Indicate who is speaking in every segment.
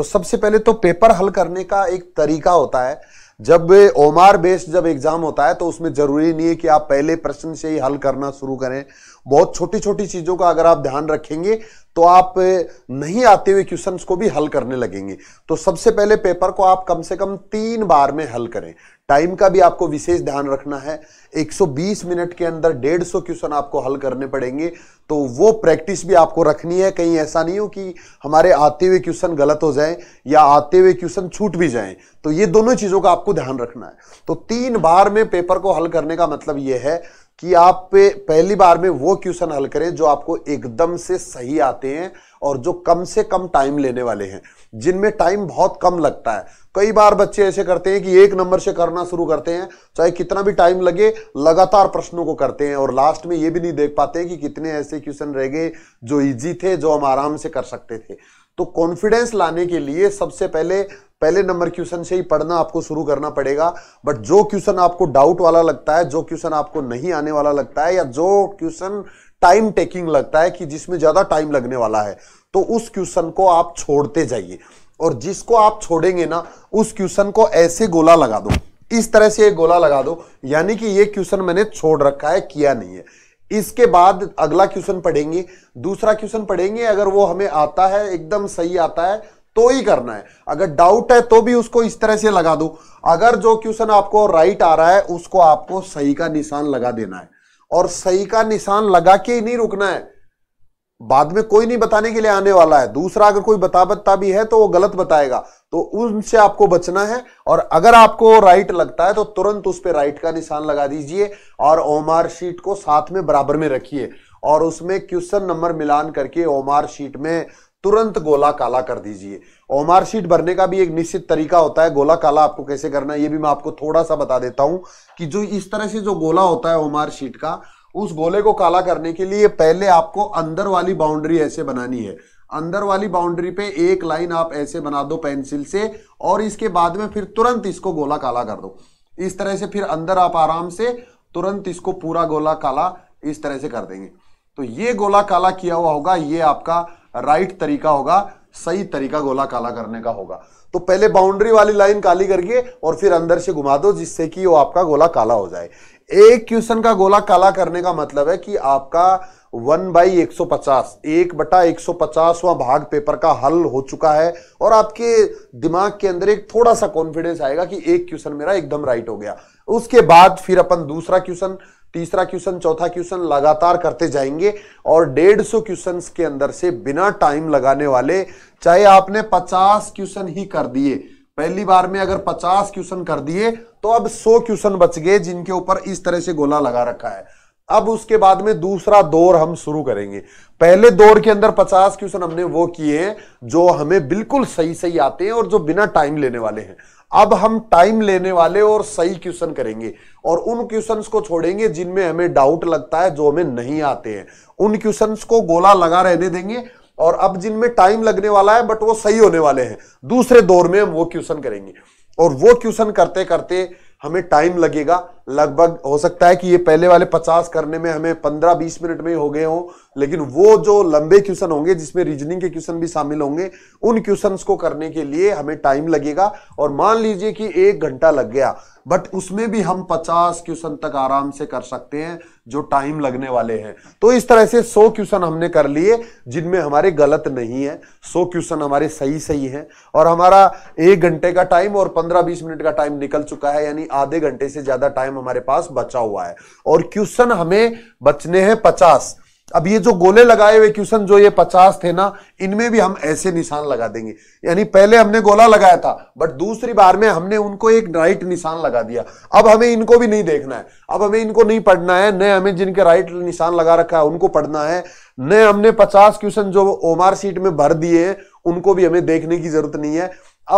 Speaker 1: तो सबसे पहले तो पेपर हल करने का एक तरीका होता है जब ओमार बेस्ड जब एग्जाम होता है तो उसमें जरूरी नहीं है कि आप पहले प्रश्न से ही हल करना शुरू करें बहुत छोटी छोटी चीजों का अगर आप ध्यान रखेंगे तो आप नहीं आते हुए क्वेश्चन को भी हल करने लगेंगे तो सबसे पहले पेपर को आप कम से कम तीन बार में हल करें टाइम का भी आपको विशेष ध्यान रखना है 120 मिनट के अंदर 150 क्वेश्चन आपको हल करने पड़ेंगे तो वो प्रैक्टिस भी आपको रखनी है कहीं ऐसा नहीं हो कि हमारे आते हुए क्वेश्चन गलत हो जाएं या आते हुए क्वेश्चन छूट भी जाएं तो ये दोनों चीज़ों का आपको ध्यान रखना है तो तीन बार में पेपर को हल करने का मतलब ये है कि आप पे पहली बार में वो क्वेश्चन हल करें जो आपको एकदम से सही आते हैं और जो कम से कम टाइम लेने वाले हैं जिनमें टाइम बहुत कम लगता है कई बार बच्चे ऐसे करते हैं कि एक नंबर से करना शुरू करते हैं चाहे कितना भी टाइम लगे लगातार प्रश्नों को करते हैं और लास्ट में ये भी नहीं देख पाते हैं कि कितने ऐसे क्वेश्चन रह गए जो ईजी थे जो हम आराम से कर सकते थे तो कॉन्फिडेंस लाने के लिए सबसे पहले पहले नंबर क्वेश्चन से ही पढ़ना आपको शुरू करना पड़ेगा बट जो क्वेश्चन आपको डाउट वाला लगता है जो क्वेश्चन आपको नहीं आने वाला लगता है या जो क्वेश्चन टाइम टेकिंग लगता है कि जिसमें ज्यादा टाइम लगने वाला है तो उस क्वेश्चन को आप छोड़ते जाइए और जिसको आप छोड़ेंगे ना उस क्वेश्चन को ऐसे गोला लगा दो इस तरह से एक गोला लगा दो यानी कि ये क्वेश्चन मैंने छोड़ रखा है किया नहीं है इसके बाद अगला क्वेश्चन पढ़ेंगे दूसरा क्वेश्चन पढ़ेंगे अगर वो हमें आता है एकदम सही आता है तो ही करना है अगर डाउट है तो भी उसको इस तरह से लगा दो अगर जो क्वेश्चन आपको राइट आ रहा है उसको आपको सही का निशान लगा देना है और सही का निशान लगा के ही नहीं रुकना है बाद में कोई नहीं बताने के लिए आने वाला है दूसरा अगर कोई बता बता भी है तो वो गलत बताएगा तो उनसे आपको बचना है और अगर आपको राइट लगता है तो तुरंत उस पर राइट का निशान लगा दीजिए और ओमार शीट को साथ में बराबर में रखिए और उसमें क्वेश्चन नंबर मिलान करके ओमार शीट में तुरंत गोला काला कर दीजिए ओमार शीट भरने का भी एक निश्चित तरीका होता है गोला काला आपको कैसे करना है ये भी मैं आपको थोड़ा सा बता देता हूं कि जो इस तरह से जो गोला होता है ओमार शीट का उस गोले को काला करने के लिए पहले आपको अंदर वाली बाउंड्री ऐसे बनानी है अंदर वाली बाउंड्री पे एक लाइन आप ऐसे बना दो पेंसिल से और इसके बाद में फिर तुरंत इसको गोला काला कर दो इस तरह से फिर अंदर आप आराम से तुरंत इसको पूरा गोला काला इस तरह से कर देंगे तो ये गोला काला किया हुआ होगा ये आपका राइट तरीका होगा सही तरीका गोला काला करने का होगा तो पहले बाउंड्री वाली लाइन काली करके और फिर अंदर से घुमा दो जिससे कि वो आपका गोला काला हो जाए एक क्वेश्चन का गोला काला करने का मतलब है कि आपका वन बाई एक सौ पचास एक बटा एक सौ पचासवा भाग पेपर का हल हो चुका है और आपके दिमाग के अंदर एक थोड़ा सा कॉन्फिडेंस आएगा कि एक क्वेश्चन मेरा एकदम राइट हो गया उसके बाद फिर अपन दूसरा क्वेश्चन तीसरा क्वेश्चन चौथा क्वेश्चन लगातार करते जाएंगे और डेढ़ सौ क्वेश्चन के अंदर से बिना टाइम लगाने वाले चाहे आपने पचास क्वेश्चन ही कर दिए पहली बार में अगर 50 क्वेश्चन कर दिए तो अब 100 क्वेश्चन बच गए जिनके ऊपर इस तरह से गोला लगा रखा है अब उसके बाद में दूसरा दौर हम शुरू करेंगे पहले दौर के अंदर 50 क्वेश्चन हमने वो किए हैं जो हमें बिल्कुल सही सही आते हैं और जो बिना टाइम लेने वाले हैं अब हम टाइम लेने वाले और सही क्वेश्चन करेंगे और उन क्वेश्चंस को छोड़ेंगे जिनमें हमें डाउट लगता है जो हमें नहीं आते हैं उन क्वेश्चंस को गोला लगा रहने देंगे और अब जिनमें टाइम लगने वाला है बट वो सही होने वाले हैं दूसरे दौर में हम वो क्वेश्चन करेंगे और वो क्वेश्चन करते करते हमें टाइम लगेगा लगभग हो सकता है कि ये पहले वाले पचास करने में हमें पंद्रह बीस मिनट में हो गए हों लेकिन वो जो लंबे क्वेश्चन होंगे जिसमें रीजनिंग के क्वेश्चन भी शामिल होंगे उन क्वेश्चन को करने के लिए हमें टाइम लगेगा और मान लीजिए कि एक घंटा लग गया बट उसमें भी हम 50 क्वेश्चन तक आराम से कर सकते हैं जो टाइम लगने वाले हैं तो इस तरह से 100 क्वेश्चन हमने कर लिए जिनमें हमारे गलत नहीं है 100 क्वेश्चन हमारे सही सही हैं और हमारा एक घंटे का टाइम और 15-20 मिनट का टाइम निकल चुका है यानी आधे घंटे से ज्यादा टाइम हमारे पास बचा हुआ है और क्वेश्चन हमें बचने हैं पचास अब ये जो गोले लगाए हुए क्वेश्चन जो ये पचास थे ना इनमें भी हम ऐसे निशान लगा देंगे यानी पहले हमने गोला लगाया था बट दूसरी बार में हमने उनको एक राइट निशान लगा दिया अब हमें इनको भी नहीं देखना है अब हमें इनको नहीं पढ़ना है न हमें जिनके राइट निशान लगा रखा है उनको पढ़ना है न हमने पचास क्वेश्चन जो ओमार सीट में भर दिए उनको भी हमें देखने की जरूरत नहीं है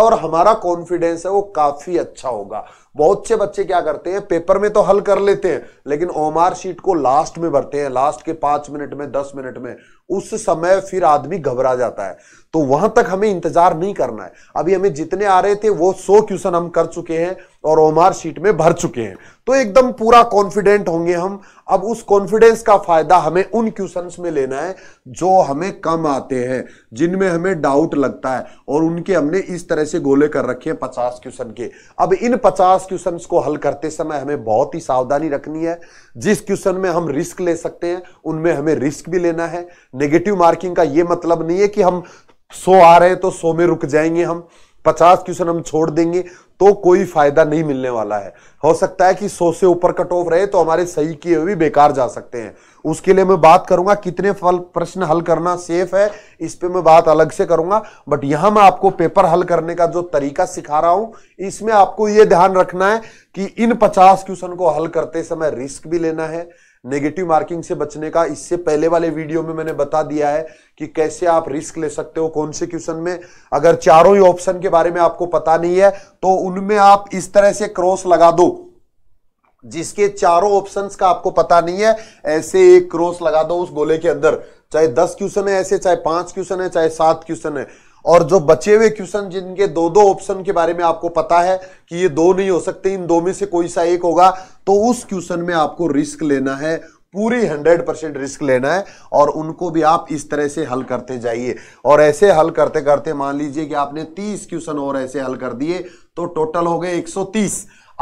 Speaker 1: और हमारा कॉन्फिडेंस है वो काफी अच्छा होगा बहुत से बच्चे क्या करते हैं पेपर में तो हल कर लेते हैं लेकिन ओमार शीट को लास्ट में भरते हैं लास्ट के पांच मिनट में दस मिनट में उस समय फिर आदमी घबरा जाता है तो वहां तक हमें इंतजार नहीं करना है अभी हमें जितने आ रहे थे वो सौ क्वेश्चन हम कर चुके हैं और ओमार शीट में भर चुके हैं तो एकदम पूरा कॉन्फिडेंट होंगे हम अब उस कॉन्फिडेंस का फायदा हमें उन क्वेश्चन में लेना है जो हमें कम आते हैं जिनमें हमें डाउट लगता है और उनके हमने इस तरह से गोले कर रखे हैं पचास क्वेश्चन के अब इन पचास पास क्वेश्चन को हल करते समय हमें बहुत ही सावधानी रखनी है जिस क्वेश्चन में हम रिस्क ले सकते हैं उनमें हमें रिस्क भी लेना है नेगेटिव मार्किंग का ये मतलब नहीं है कि हम सो आ रहे हैं तो सो में रुक जाएंगे हम पचास क्वेश्चन हम छोड़ देंगे तो कोई फायदा नहीं मिलने वाला है हो सकता है कि सौ से ऊपर कट ऑफ रहे तो हमारे सही किए हुए भी बेकार जा सकते हैं उसके लिए मैं बात करूंगा कितने फल प्रश्न हल करना सेफ है इस पर मैं बात अलग से करूंगा बट यहां मैं आपको पेपर हल करने का जो तरीका सिखा रहा हूं इसमें आपको यह ध्यान रखना है कि इन पचास क्वेश्चन को हल करते समय रिस्क भी लेना है नेगेटिव मार्किंग से बचने का इससे पहले वाले वीडियो में मैंने बता दिया है कि कैसे आप रिस्क ले सकते हो कौन से क्वेश्चन में अगर चारों ही ऑप्शन के बारे में आपको पता नहीं है तो उनमें आप इस तरह से क्रॉस लगा दो जिसके चारों ऑप्शंस का आपको पता नहीं है ऐसे एक क्रॉस लगा दो उस गोले के अंदर चाहे दस क्वेश्चन है ऐसे चाहे पांच क्वेश्चन है चाहे सात क्वेश्चन है और जो बचे हुए क्वेश्चन जिनके दो दो ऑप्शन के बारे में आपको पता है कि ये दो नहीं हो सकते इन दो में से कोई सा एक होगा तो उस क्वेश्चन में आपको रिस्क लेना है पूरी हंड्रेड परसेंट रिस्क लेना है और उनको भी आप इस तरह से हल करते जाइए और ऐसे हल करते करते मान लीजिए कि आपने तीस क्वेश्चन और ऐसे हल कर दिए तो टोटल हो गए 130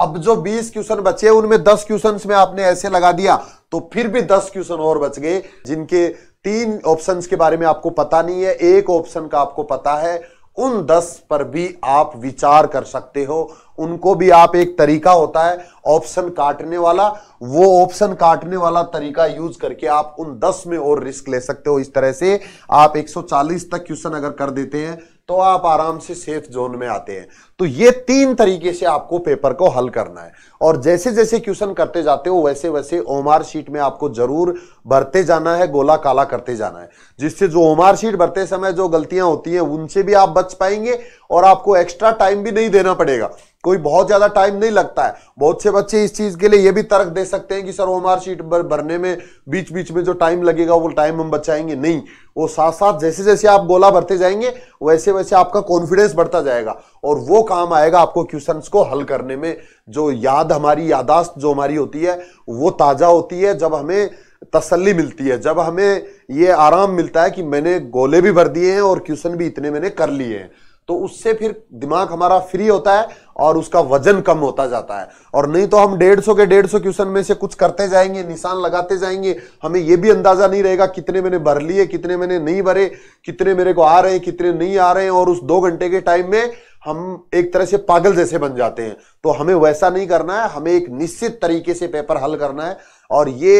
Speaker 1: अब जो 20 क्वेश्चन बचे उनमें 10 क्वेश्चन में आपने ऐसे लगा दिया तो फिर भी 10 क्वेश्चन और बच गए जिनके तीन ऑप्शंस के बारे में आपको पता नहीं है एक ऑप्शन का आपको पता है उन दस पर भी आप विचार कर सकते हो उनको भी आप एक तरीका होता है ऑप्शन काटने वाला वो ऑप्शन काटने वाला तरीका यूज करके आप उन दस में और रिस्क ले सकते हो इस तरह से आप 140 तक क्वेश्चन अगर कर देते हैं तो आप आराम से सेफ जोन में आते हैं तो ये तीन तरीके से आपको पेपर को हल करना है और जैसे जैसे क्वेश्चन करते जाते हो वैसे वैसे ओमार शीट में आपको जरूर भरते जाना है गोला काला करते जाना है जिससे जो ओमार शीट भरते समय जो गलतियां होती हैं उनसे भी आप बच पाएंगे और आपको एक्स्ट्रा टाइम भी नहीं देना पड़ेगा कोई बहुत ज्यादा टाइम नहीं लगता है बहुत से बच्चे इस चीज के लिए यह भी तर्क दे सकते हैं कि सर ओमार शीट भरने में बीच बीच में जो टाइम लगेगा वो टाइम हम बचाएंगे नहीं वो साथ साथ जैसे जैसे आप गोला भरते जाएंगे वैसे वैसे आपका कॉन्फिडेंस बढ़ता जाएगा और वो काम आएगा आपको क्वेश्चन को हल करने में जो याद हमारी यादाश्त जो हमारी होती है वो ताज़ा होती है जब हमें तसल्ली मिलती है जब हमें ये आराम मिलता है कि मैंने गोले भी भर दिए हैं और क्वेश्चन भी इतने मैंने कर लिए हैं तो उससे फिर दिमाग हमारा फ्री होता है और उसका वजन कम होता जाता है और नहीं तो हम डेढ़ सौ के डेढ़ सौ क्वेश्चन में से कुछ करते जाएंगे निशान लगाते जाएंगे हमें यह भी अंदाजा नहीं रहेगा कितने मैंने भर लिए कितने मैंने नहीं भरे कितने मेरे को आ रहे हैं कितने नहीं आ रहे हैं और उस दो घंटे के टाइम में हम एक तरह से पागल जैसे बन जाते हैं तो हमें वैसा नहीं करना है हमें एक निश्चित तरीके से पेपर हल करना है और ये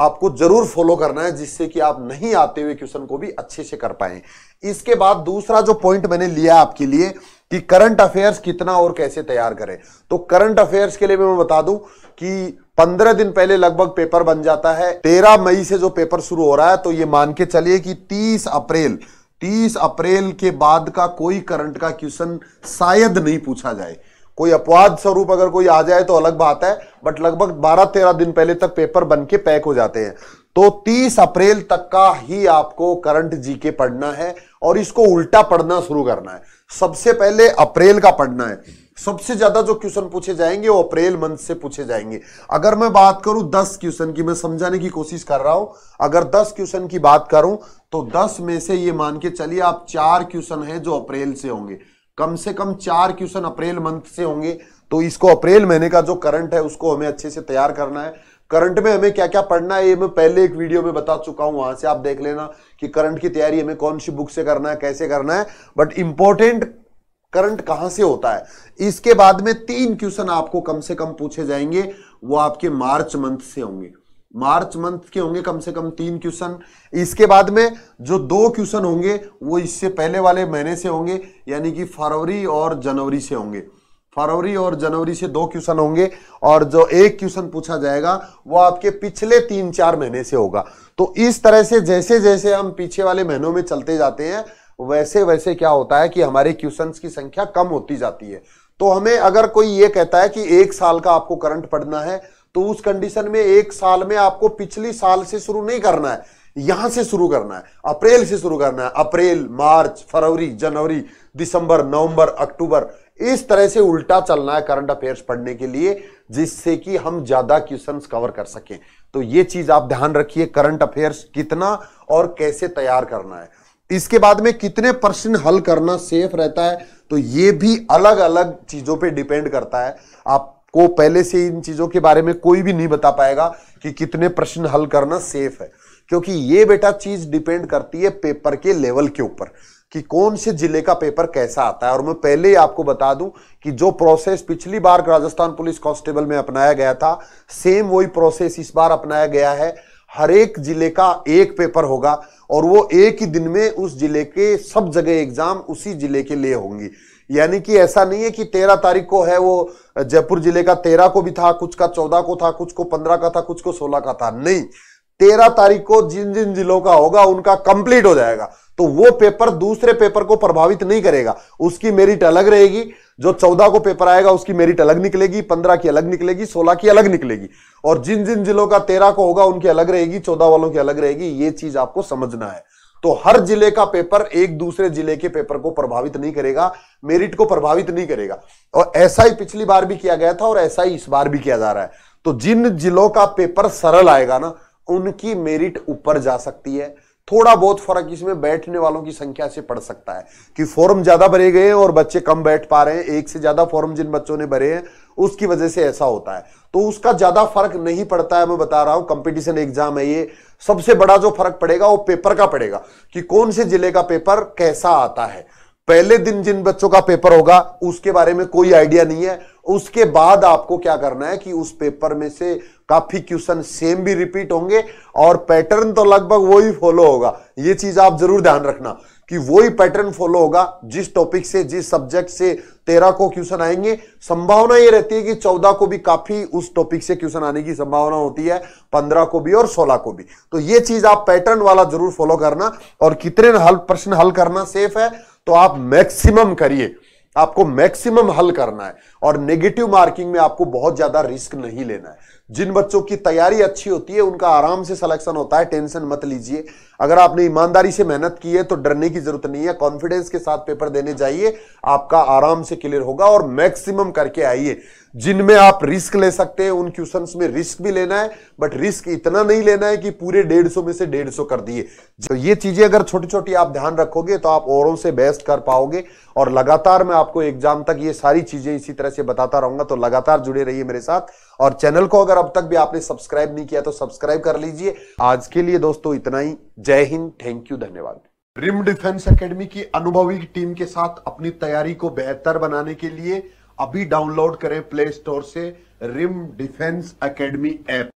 Speaker 1: आपको जरूर फॉलो करना है जिससे कि आप नहीं आते हुए क्वेश्चन को भी अच्छे से कर पाए इसके बाद दूसरा जो पॉइंट मैंने लिया आपके लिए कि करंट अफेयर्स कितना और कैसे तैयार करें तो करंट अफेयर्स के लिए मैं बता दूं कि पंद्रह दिन पहले लगभग पेपर बन जाता है तेरह मई से जो पेपर शुरू हो रहा है तो ये मान के चलिए कि तीस अप्रैल तीस अप्रैल के बाद का कोई करंट का क्वेश्चन शायद नहीं पूछा जाए कोई अपवाद स्वरूप अगर कोई आ जाए तो अलग बात है बट लगभग बारह तेरह दिन पहले तक पेपर बन के पैक हो जाते हैं तो 30 अप्रैल तक का ही आपको करंट जीके पढ़ना है और इसको उल्टा पढ़ना शुरू करना है सबसे पहले अप्रैल का पढ़ना है सबसे ज्यादा जो क्वेश्चन पूछे जाएंगे वो अप्रैल मंथ से पूछे जाएंगे अगर मैं बात करूं 10 क्वेश्चन की मैं समझाने की कोशिश कर रहा हूं अगर 10 क्वेश्चन की बात करूं तो दस में से ये मान के चलिए आप चार क्वेश्चन हैं जो अप्रैल से होंगे कम से कम चार क्वेश्चन अप्रैल मंथ से होंगे तो इसको अप्रैल महीने का जो करंट है उसको हमें अच्छे से तैयार करना है करंट में हमें क्या क्या पढ़ना है ये मैं पहले एक वीडियो में बता चुका हूं वहां से आप देख लेना कि करंट की तैयारी हमें कौन सी बुक से करना है कैसे करना है बट इंपॉर्टेंट करंट कहां से होता है इसके बाद में तीन क्वेश्चन आपको कम से कम पूछे जाएंगे वो आपके मार्च मंथ से होंगे मार्च मंथ के होंगे कम से कम तीन क्वेश्चन इसके बाद में जो दो क्वेश्चन होंगे वो इससे पहले वाले महीने से होंगे यानी कि फरवरी और जनवरी से होंगे फरवरी और जनवरी से दो क्वेश्चन होंगे और जो एक क्वेश्चन पूछा जाएगा वो आपके पिछले तीन चार महीने से होगा तो इस तरह से जैसे जैसे हम पीछे वाले महीनों में चलते जाते हैं वैसे वैसे क्या होता है कि हमारे क्वेश्चन की संख्या कम होती जाती है तो हमें अगर कोई ये कहता है कि एक साल का आपको करंट पढ़ना है तो उस कंडीशन में एक साल में आपको पिछली साल से शुरू नहीं करना है यहां से शुरू करना है अप्रैल से शुरू करना है अप्रैल मार्च फरवरी जनवरी दिसंबर नवंबर अक्टूबर इस तरह से उल्टा चलना है करंट अफेयर्स पढ़ने के लिए जिससे कि हम ज्यादा क्वेश्चंस कवर कर सकें तो ये चीज आप ध्यान रखिए करंट अफेयर्स कितना और कैसे तैयार करना है इसके बाद में कितने प्रश्न हल करना सेफ रहता है तो ये भी अलग अलग चीजों पे डिपेंड करता है आप को पहले से इन चीजों के बारे में कोई भी नहीं बता पाएगा कि कितने प्रश्न हल करना सेफ है क्योंकि ये बेटा चीज डिपेंड करती है पेपर के लेवल के ऊपर कि कौन से जिले का पेपर कैसा आता है और मैं पहले ही आपको बता दूं कि जो प्रोसेस पिछली बार राजस्थान पुलिस कांस्टेबल में अपनाया गया था सेम वही प्रोसेस इस बार अपनाया गया है हर एक जिले का एक पेपर होगा और वो एक ही दिन में उस जिले के सब जगह एग्जाम उसी जिले के लिए होंगी यानी कि ऐसा नहीं है कि तेरह तारीख को है वो जयपुर जिले का तेरह को भी था कुछ का चौदह को था कुछ को पंद्रह का था कुछ को सोलह का था नहीं तेरह तारीख को जिन जिन जिलों का होगा उनका कंप्लीट हो जाएगा तो वो पेपर दूसरे पेपर को प्रभावित नहीं करेगा उसकी मेरिट अलग रहेगी जो चौदह को पेपर आएगा उसकी मेरिट अलग निकलेगी पंद्रह की अलग निकलेगी सोलह की अलग निकलेगी और जिन जिन जिलों का तेरह को होगा उनकी अलग रहेगी चौदह वालों की अलग रहेगी ये चीज आपको समझना है तो हर जिले का पेपर एक दूसरे जिले के पेपर को प्रभावित नहीं करेगा मेरिट को प्रभावित नहीं करेगा और ऐसा ही पिछली बार भी किया गया था और ऐसा ही इस बार भी किया जा रहा है तो जिन जिलों का पेपर सरल आएगा ना उनकी मेरिट ऊपर जा सकती है थोड़ा बहुत फर्क इसमें बैठने वालों की संख्या से पड़ सकता है कि फॉर्म ज्यादा भरे गए और बच्चे कम बैठ पा रहे हैं एक से ज्यादा फॉर्म जिन बच्चों ने भरे हैं उसकी वजह से ऐसा होता है तो उसका ज्यादा फर्क नहीं पड़ता है मैं बता रहा हूं कंपटीशन एग्जाम है ये सबसे बड़ा जो फर्क पड़ेगा वो पेपर का पड़ेगा कि कौन से जिले का पेपर कैसा आता है पहले दिन जिन बच्चों का पेपर होगा उसके बारे में कोई आइडिया नहीं है उसके बाद आपको क्या करना है कि उस पेपर में से काफी क्वेश्चन सेम भी रिपीट होंगे और पैटर्न तो लगभग वही फॉलो होगा ये चीज आप जरूर ध्यान रखना कि वही पैटर्न फॉलो होगा जिस टॉपिक से जिस सब्जेक्ट से तेरह को क्वेश्चन आएंगे संभावना ये रहती है कि चौदह को भी काफी उस टॉपिक से क्वेश्चन आने की संभावना होती है पंद्रह को भी और सोलह को भी तो ये चीज आप पैटर्न वाला जरूर फॉलो करना और कितने हल प्रश्न हल करना सेफ है तो आप मैक्सिमम करिए आपको मैक्सिमम हल करना है और नेगेटिव मार्किंग में आपको बहुत ज्यादा रिस्क नहीं लेना है जिन बच्चों की तैयारी अच्छी होती है उनका आराम से सिलेक्शन होता है टेंशन मत लीजिए अगर आपने ईमानदारी से मेहनत की है तो डरने की जरूरत नहीं है कॉन्फिडेंस के साथ पेपर देने जाइए आपका आराम से क्लियर होगा और मैक्सिमम करके आइए जिनमें आप रिस्क ले सकते हैं उन क्वेश्चन में रिस्क भी लेना है बट रिस्क इतना नहीं लेना है कि पूरे डेढ़ सौ में से डेढ़ सौ कर दिए जो ये चीजें अगर छोटी छोटी आप ध्यान रखोगे तो आप औरों से बेस्ट कर पाओगे और लगातार मैं आपको एग्जाम तक ये सारी चीजें इसी तरह से बताता रहूंगा तो लगातार जुड़े रहिए मेरे साथ और चैनल को अगर अब तक भी आपने सब्सक्राइब नहीं किया तो सब्सक्राइब कर लीजिए आज के लिए दोस्तों इतना ही जय हिंद थैंक यू धन्यवाद रिम डिफेंस एकेडमी की अनुभवी टीम के साथ अपनी तैयारी को बेहतर बनाने के लिए अभी डाउनलोड करें प्ले स्टोर से रिम डिफेंस एकेडमी ऐप